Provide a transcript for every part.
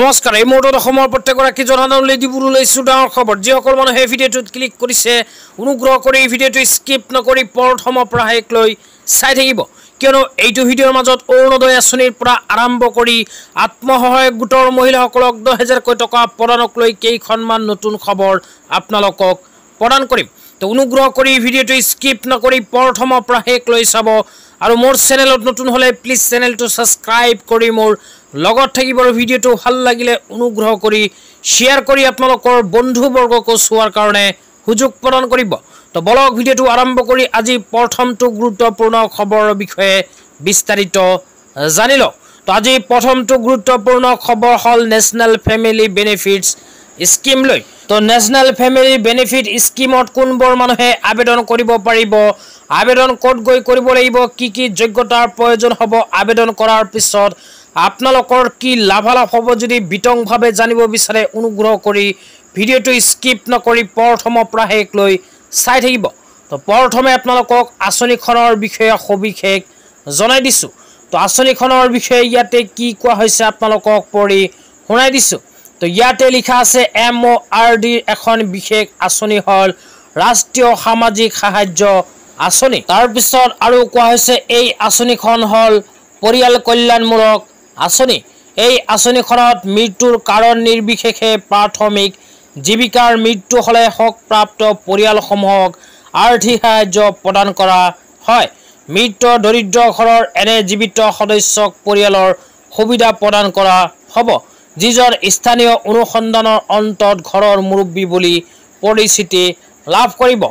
নমস্কাৰ এই মুহূৰ্তে অসমৰ প্ৰত্যেকগৰাকী জনসাধাৰণ লেডিবোৰ লৈছো ডাঙৰ খবৰ যিসকল মানুহে ভিডিঅ'টোত ক্লিক কৰিছে অনুগ্ৰহ কৰি ভিডিঅ'টো স্কিপ নকৰি প্ৰথমৰ পৰা শেষ লৈ চাই থাকিব কিয়নো এইটো ভিডিঅ'ৰ মাজত অৰুণোদয় আঁচনিৰ পৰা আৰম্ভ কৰি আত্মসহায়ক গোটৰ মহিলাসকলক দহ হেজাৰকৈ টকা প্ৰদানক লৈ কেইখনমান নতুন খবৰ আপোনালোকক প্ৰদান কৰিম তো অনুগ্ৰহ কৰি ভিডিঅ'টো স্কিপ নকৰি প্ৰথমৰ পৰা শেষ লৈ চাব আৰু মোৰ চেনেলত নতুন হ'লে প্লিজ চেনেলটো ছাবস্ক্ৰাইব কৰি মোৰ লগত থাকিব আৰু ভিডিঅ'টো ভাল লাগিলে অনুগ্ৰহ কৰি শ্বেয়াৰ কৰি আপোনালোকৰ বন্ধুবৰ্গকো চোৱাৰ কাৰণে সুযোগ প্ৰদান কৰিব তো বলক ভিডিঅ'টো আৰম্ভ কৰি আজি প্ৰথমটো গুৰুত্বপূৰ্ণ খবৰৰ বিষয়ে বিস্তাৰিত জানি লওক তো আজি প্ৰথমটো গুৰুত্বপূৰ্ণ খবৰ হ'ল নেশ্যনেল ফেমিলি বেনিফিটছ স্কিম লৈ তো নেশ্যনেল ফেমিলি বেনিফিট স্কিমত কোনবোৰ মানুহে আবেদন কৰিব পাৰিব আবেদন কত গৈ কৰিব লাগিব কি কি যোগ্যতাৰ প্ৰয়োজন হ'ব আবেদন কৰাৰ পিছত আপোনালোকৰ কি লাভালাভ হ'ব যদি বিতংভাৱে জানিব বিচাৰে অনুগ্ৰহ কৰি ভিডিঅ'টো স্কিপ নকৰি প্ৰথমৰ পৰা শেষ লৈ চাই থাকিব তো প্ৰথমে আপোনালোকক আঁচনিখনৰ বিষয়ে সবিশেষ জনাই দিছোঁ তো আঁচনিখনৰ বিষয়ে ইয়াতে কি কোৱা হৈছে আপোনালোকক পঢ়ি শুনাই দিছোঁ তো ইয়াতে লিখা আছে এম অ' আৰ ডিৰ এখন বিশেষ আঁচনি হ'ল ৰাষ্ট্ৰীয় সামাজিক সাহাৰ্য আঁচনি তাৰপিছত আৰু কোৱা হৈছে এই আঁচনিখন হ'ল পৰিয়াল কল্যাণমূলক আঁচনি এই আঁচনিখনত মৃত্যুৰ কাৰণ নিৰ্বিশেষে প্ৰাথমিক জীৱিকাৰ মৃত্যু হ'লে শোকপ্ৰাপ্ত পৰিয়ালসমূহক আৰ্থিক সাহাৰ্য প্ৰদান কৰা হয় মৃত দৰিদ্ৰ ঘৰৰ এনে জীৱিত সদস্যক পৰিয়ালৰ সুবিধা প্ৰদান কৰা হ'ব যিজন স্থানীয় অনুসন্ধানৰ অন্তত ঘৰৰ মুৰব্বী বুলি পৰিচিতি লাভ কৰিব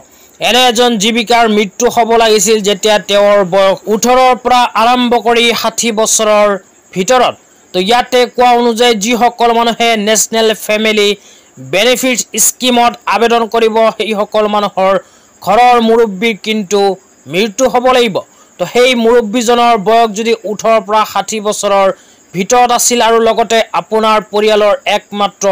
এনে এজন জীৱিকাৰ মৃত্যু হ'ব লাগিছিল যেতিয়া তেওঁৰ বয়স ওঠৰৰ পৰা আৰম্ভ কৰি ষাঠি বছৰৰ ভিতৰত তো ইয়াতে কোৱা অনুযায়ী যিসকল মানুহে নেশ্যনেল ফেমিলি বেনিফিট স্কিমত আবেদন কৰিব সেইসকল মানুহৰ ঘৰৰ মুৰব্বী কিন্তু মৃত্যু হ'ব লাগিব তো সেই মুৰব্বীজনৰ বয়স যদি ওঠৰৰ পৰা ষাঠি বছৰৰ ভিতৰত আছিল আৰু লগতে আপোনাৰ পৰিয়ালৰ একমাত্ৰ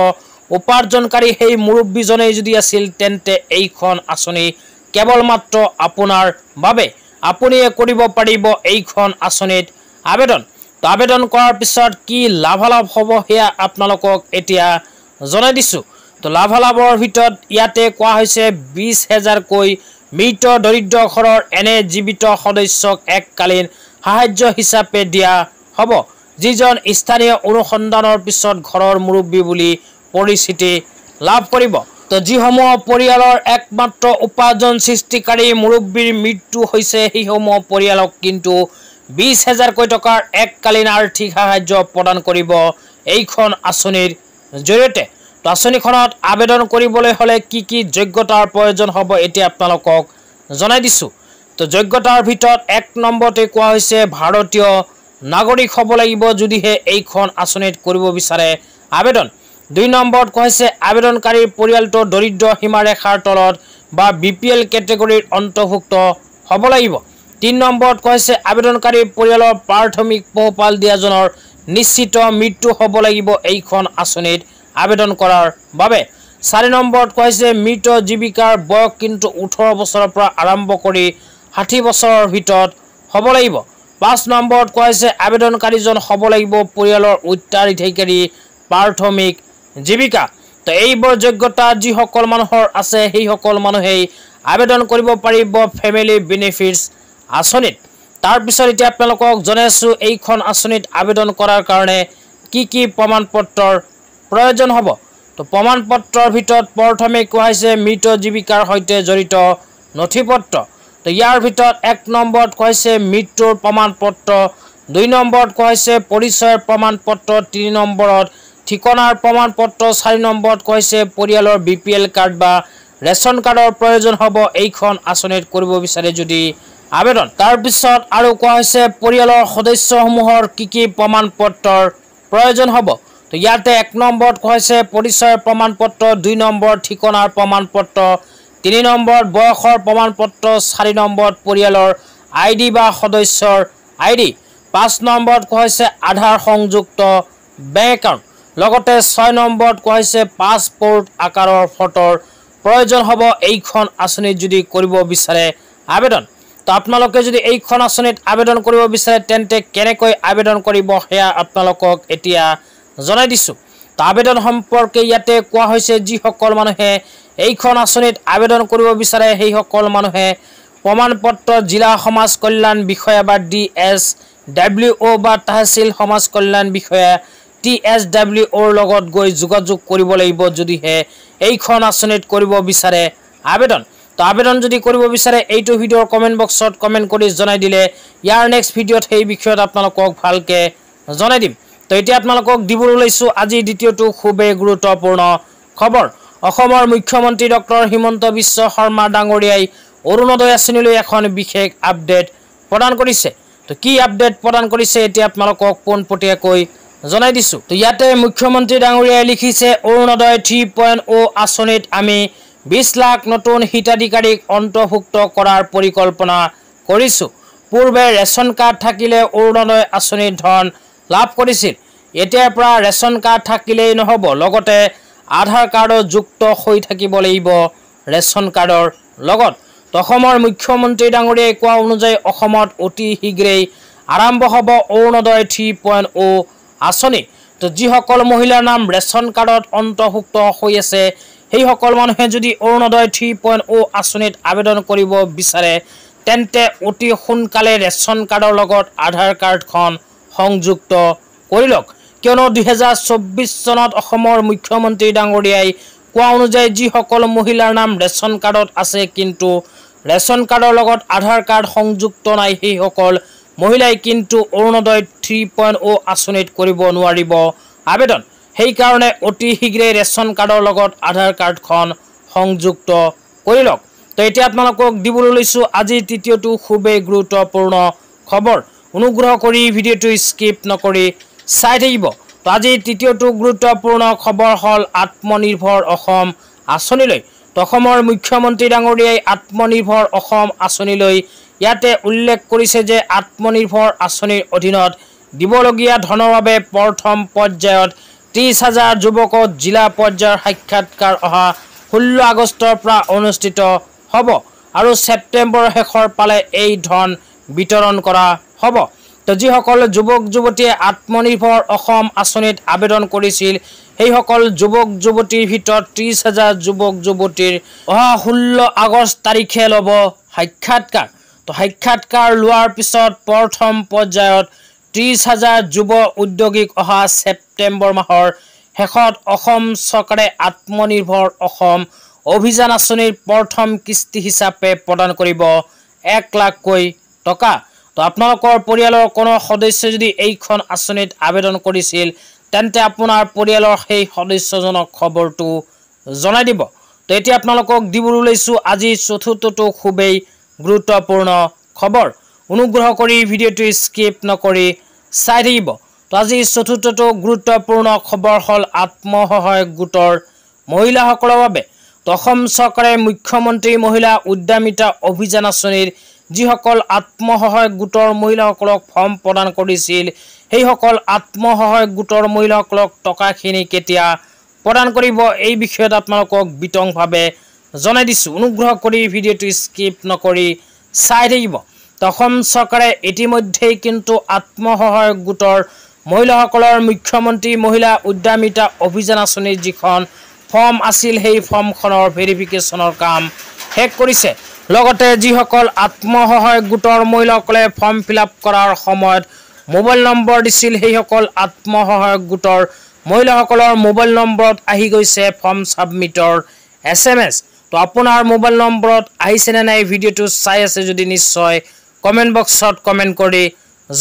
উপাৰ্জনকাৰী সেই মুৰব্বীজনেই যদি আছিল তেন্তে এইখন আঁচনি কেৱলমাত্ৰ আপোনাৰ বাবে আপুনিয়ে কৰিব পাৰিব এইখন আঁচনিত আবেদন তো আবেদন কৰাৰ পিছত কি লাভালাভ হ'ব সেয়া আপোনালোকক এতিয়া জনাই দিছোঁ তো লাভালাভৰ ভিতৰত ইয়াতে কোৱা হৈছে বিছ হেজাৰকৈ মৃত দৰিদ্ৰ ঘৰৰ এনে জীৱিত সদস্যক এককালীন সাহাৰ্য হিচাপে দিয়া হ'ব যিজন স্থানীয় অনুসন্ধানৰ পিছত ঘৰৰ মুৰব্বী বুলি পৰিস্থিতি লাভ কৰিব তো যিসমূহ পৰিয়ালৰ একমাত্ৰ উপাৰ্জন সৃষ্টিকাৰী মুৰব্বীৰ মৃত্যু হৈছে সেইসমূহ পৰিয়ালক কিন্তু বিছ হেজাৰকৈ টকাৰ এককালীন আৰ্থিক সাহাৰ্য প্ৰদান কৰিব এইখন আঁচনিৰ জৰিয়তে তো আঁচনিখনত আবেদন কৰিবলৈ হ'লে কি কি যোগ্যতাৰ প্ৰয়োজন হ'ব এতিয়া আপোনালোকক জনাই দিছোঁ তো যোগ্যতাৰ ভিতৰত এক নম্বৰতে কোৱা হৈছে ভাৰতীয় নাগৰিক হ'ব লাগিব যদিহে এইখন আঁচনিত কৰিব বিচাৰে আবেদন দুই নম্বৰত কৈছে আবেদনকাৰীৰ পৰিয়ালটো দৰিদ্ৰ সীমাৰেখাৰ তলত বা বি পি এল কেটেগৰীৰ অন্তৰ্ভুক্ত হ'ব লাগিব তিনি নম্বৰত কৈছে আবেদনকাৰী পৰিয়ালৰ প্ৰাথমিক পোহপাল দিয়াজনৰ নিশ্চিত মৃত্যু হ'ব লাগিব এইখন আঁচনিত আবেদন কৰাৰ বাবে চাৰি নম্বৰত কৈছে মৃত জীৱিকাৰ বয়স কিন্তু ওঠৰ বছৰৰ পৰা আৰম্ভ কৰি ষাঠি বছৰৰ ভিতৰত হ'ব লাগিব পাঁচ নম্বৰত কৈছে আবেদনকাৰীজন হ'ব লাগিব পৰিয়ালৰ উত্তৰাধিকাৰী প্ৰাথমিক জীৱিকা তো এইবোৰ যোগ্যতা যিসকল মানুহৰ আছে সেইসকল মানুহেই আবেদন কৰিব পাৰিব ফেমিলি বেনিফিটছ আঁচনিত তাৰপিছত এতিয়া আপোনালোকক জনাইছোঁ এইখন আঁচনিত আবেদন কৰাৰ কাৰণে কি কি প্ৰমাণ পত্ৰৰ প্ৰয়োজন হ'ব তো প্ৰমাণ পত্ৰৰ ভিতৰত প্ৰথমে কোৱা হৈছে মৃত জীৱিকাৰ সৈতে জড়িত নথি পত্ৰ তো ইয়াৰ ভিতৰত এক নম্বৰত কোৱা হৈছে মৃত্যুৰ প্ৰমাণ পত্ৰ দুই নম্বৰত কোৱা হৈছে পৰিচয়ৰ প্ৰমাণ পত্ৰ তিনি নম্বৰত ঠিকনার প্রমাণপত্র চারি নম্বর কৈছে পরিয়ালর বিপিএল কার্ড বা রেশন কার্ডর প্রয়োজন হব এইখন আসনে করব বিচারে যদি আবেদন তারপর আরো কোয়া হয়েছে পরিয়ালর সদস্য সমূহর কি কি প্রমাণপত্রর প্রয়োজন হব তো ইয়াতে এক নম্বর কয়েছে পরিচয়ের প্রমাণপত্র দুই নম্বর ঠিকনার প্রমাণপত্র তিন নম্বর বয়সর প্রমাণপত্র চারি নম্বর পরিয়ালর আইডি বা সদস্যর আইডি পাঁচ নম্বর কয়েছে আধার সংযুক্ত ব্যাঙ্ক একাউন্ট লগতে ছয় নম্বৰত কোৱা হৈছে পাছপ'ৰ্ট আকাৰৰ ফটোৰ প্ৰয়োজন হ'ব এইখন আঁচনিত যদি কৰিব বিচাৰে আবেদন তো আপোনালোকে যদি এইখন আঁচনিত আবেদন কৰিব বিচাৰে তেন্তে কেনেকৈ আবেদন কৰিব সেয়া আপোনালোকক এতিয়া জনাই দিছোঁ তো আবেদন সম্পৰ্কে ইয়াতে কোৱা হৈছে যিসকল মানুহে এইখন আঁচনিত আবেদন কৰিব বিচাৰে সেইসকল মানুহে প্ৰমাণ পত্ৰ জিলা সমাজ কল্যাণ বিষয়া বা ডি এছ ডাব্লিউ অ' বা তহচিল সমাজ কল্যাণ বিষয়া টি এছ ডাব্লিউ অ'ৰ লগত গৈ যোগাযোগ কৰিব লাগিব যদিহে এইখন আঁচনিত কৰিব বিচাৰে আবেদন তো আবেদন যদি কৰিব বিচাৰে এইটো ভিডিঅ'ৰ কমেণ্ট বক্সত কমেণ্ট কৰি জনাই দিলে ইয়াৰ নেক্সট ভিডিঅ'ত সেই বিষয়ত আপোনালোকক ভালকৈ জনাই দিম তো এতিয়া আপোনালোকক দিবলৈ লৈছোঁ আজি দ্বিতীয়টো খুবেই গুৰুত্বপূৰ্ণ খবৰ অসমৰ মুখ্যমন্ত্ৰী ডক্টৰ হিমন্ত বিশ্ব শৰ্মা ডাঙৰীয়াই অৰুণোদয় আঁচনিলৈ এখন বিশেষ আপডেট প্ৰদান কৰিছে তো কি আপডেট প্ৰদান কৰিছে এতিয়া আপোনালোকক পোনপটীয়াকৈ জনাই দিছোঁ তো ইয়াতে মুখ্যমন্ত্ৰী ডাঙৰীয়াই লিখিছে অৰুণোদয় থ্ৰী পইণ্ট অ' আঁচনিত আমি বিছ লাখ নতুন হিতাধিকাৰীক অন্তৰ্ভুক্ত কৰাৰ পৰিকল্পনা কৰিছোঁ পূৰ্বে ৰেচন কাৰ্ড থাকিলে অৰুণোদয় আঁচনিত ধন লাভ কৰিছিল এতিয়াৰ পৰা ৰেচন কাৰ্ড থাকিলেই নহ'ব লগতে আধাৰ কাৰ্ডো যুক্ত হৈ থাকিব লাগিব ৰেচন কাৰ্ডৰ লগত তো অসমৰ মুখ্যমন্ত্ৰী ডাঙৰীয়াই কোৱা অনুযায়ী অসমত অতি শীঘ্ৰেই আৰম্ভ হ'ব অৰুণোদয় থ্ৰী পইণ্ট অ' আঁচনি তো যিসকল মহিলাৰ নাম ৰেচন কাৰ্ডত অন্তৰ্ভুক্ত হৈ আছে সেইসকল মানুহে যদি অৰুণোদয় থ্ৰী পইণ্ট অ' আঁচনিত আবেদন কৰিব বিচাৰে তেন্তে অতি সোনকালে ৰেচন কাৰ্ডৰ লগত আধাৰ কাৰ্ডখন সংযুক্ত কৰি লওক কিয়নো দুহেজাৰ চৌব্বিছ চনত অসমৰ মুখ্যমন্ত্ৰী ডাঙৰীয়াই কোৱা অনুযায়ী যিসকল মহিলাৰ নাম ৰেচন কাৰ্ডত আছে কিন্তু ৰেচন কাৰ্ডৰ লগত আধাৰ কাৰ্ড সংযুক্ত নাই সেইসকল মহিলাই কিন্তু অৰুণোদয় থ্ৰী পইণ্ট অ' আঁচনিত কৰিব নোৱাৰিব আবেদন সেইকাৰণে অতি শীঘ্ৰেই ৰেচন কাৰ্ডৰ লগত আধাৰ কাৰ্ডখন সংযুক্ত কৰি লওক তো এতিয়া আপোনালোকক দিবলৈ লৈছোঁ আজি তৃতীয়টো খুবেই গুৰুত্বপূৰ্ণ খবৰ অনুগ্ৰহ কৰি ভিডিঅ'টো স্কিপ নকৰি চাই থাকিব তো আজি তৃতীয়টো গুৰুত্বপূৰ্ণ খবৰ হ'ল আত্মনিৰ্ভৰ অসম আঁচনিলৈ অসমৰ মুখ্যমন্ত্ৰী ডাঙৰীয়াই আত্মনিৰ্ভৰ অসম আঁচনিলৈ ইয়াতে উল্লেখ কৰিছে যে আত্মনিৰ্ভৰ আঁচনিৰ অধীনত দিবলগীয়া ধনৰ বাবে প্ৰথম পৰ্যায়ত ত্ৰিছ হাজাৰ যুৱকত জিলা পৰ্যায়ৰ সাক্ষাৎকাৰ অহা ষোল্ল আগষ্টৰ পৰা অনুষ্ঠিত হ'ব আৰু ছেপ্টেম্বৰ শেষৰ ফালে এই ধন বিতৰণ কৰা হ'ব তো যিসকল যুৱক যুৱতীয়ে আত্মনিৰ্ভৰ অসম আঁচনিত আবেদন কৰিছিল সেইসকল যুৱক যুৱতীৰ ভিতৰত ত্ৰিছ হাজাৰ যুৱক যুৱতীৰ অহা ষোল্ল আগষ্ট তাৰিখে ল'ব সাক্ষাৎকাৰ সাক্ষাৎকার লওয়ার পিছত প্রথম পর্যায়ত ত্রিশ হাজার যুব উদ্যোগীক অহা সেপ্টেম্বর মাহর শেষত সরকারে আত্মনির্ভর অভিযান আসনির প্রথম কিস্তি হিসাবে প্রদান করব এক লাখক টাকা তো আপনার পৰিয়ালৰ কোনো সদস্য যদি এইখন আসনিত আবেদন কৰেছিল তেন্তে আপনাৰ পৰিয়ালৰ সেই সদস্যজনক খবৰটু জনাই দিব তো এটি আপনাৰ দিব আজি চতুৰ্থটো খুবেই গুরুত্বপূর্ণ খবর অনুগ্রহ করে ভিডিওটি স্কিপ নকরি চাই থাকিব তো আজি চতুর্থটো গুরুত্বপূর্ণ খবর হল আত্মসহায়ক গোটর মহিলাসলের বাবে সরকারে মুখ্যমন্ত্রী মহিলা উদ্যমিতা অভিযান আঁচনির যখন আত্মসহায়ক গোটর মহিলাসল ফর্ম প্রদান করেছিল সেই সকল আত্মসহায়ক গোটর মহিলাসল টাকাখিন কেতিয়া প্রদান করব এই বিষয়ত আপনার বিতংভাবে জনাই দিছো অনুগ্ৰহ কৰি ভিডিঅ'টো স্কিপ নকৰি চাই থাকিব অসম চৰকাৰে ইতিমধ্যেই কিন্তু আত্মসহায়ক গোটৰ মহিলাসকলৰ মুখ্যমন্ত্ৰী মহিলা উদ্যমিতা অভিযান আঁচনিৰ যিখন ফৰ্ম আছিল সেই ফৰ্মখনৰ ভেৰিফিকেশ্যনৰ কাম শেষ কৰিছে লগতে যিসকল আত্মসহায়ক গোটৰ মহিলাসকলে ফৰ্ম ফিল আপ কৰাৰ সময়ত মোবাইল নম্বৰ দিছিল সেইসকল আত্মসহায়ক গোটৰ মহিলাসকলৰ মোবাইল নম্বৰত আহি গৈছে ফৰ্ম ছাবমিটৰ এছ এম এছ তো আপোনাৰ মোবাইল নম্বৰত আহিছেনে নাই ভিডিঅ'টো চাই আছে যদি নিশ্চয় কমেণ্ট বক্সত কমেণ্ট কৰি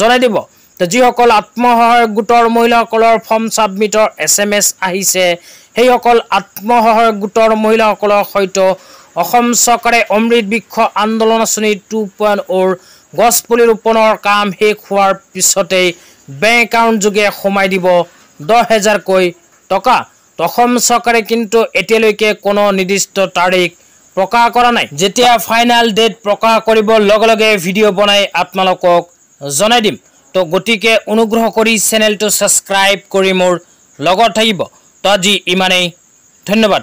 জনাই দিব তো যিসকল আত্মসহায়ক গোটৰ মহিলাসকলৰ ফৰ্ম ছাবমিটৰ এছ এম এছ আহিছে সেইসকল আত্মসহায়ক গোটৰ মহিলাসকলৰ সৈতে অসম চৰকাৰে অমৃত বৃক্ষ আন্দোলন আঁচনি টু পইণ্ট অ'ৰ গছপুলি ৰোপণৰ কাম শেষ হোৱাৰ পিছতেই বেংক একাউণ্ট যোগে সোমাই দিব দহ হেজাৰকৈ টকা অসম চৰকাৰে কিন্তু এতিয়ালৈকে কোনো নিৰ্দিষ্ট তাৰিখ প্ৰকাশ কৰা নাই যেতিয়া ফাইনেল ডেট প্ৰকাশ কৰিবৰ লগে লগে ভিডিঅ' বনাই আপোনালোকক জনাই দিম তো গতিকে অনুগ্ৰহ কৰি চেনেলটো ছাবস্ক্ৰাইব কৰি মোৰ লগত থাকিব তো আজি ইমানেই ধন্যবাদ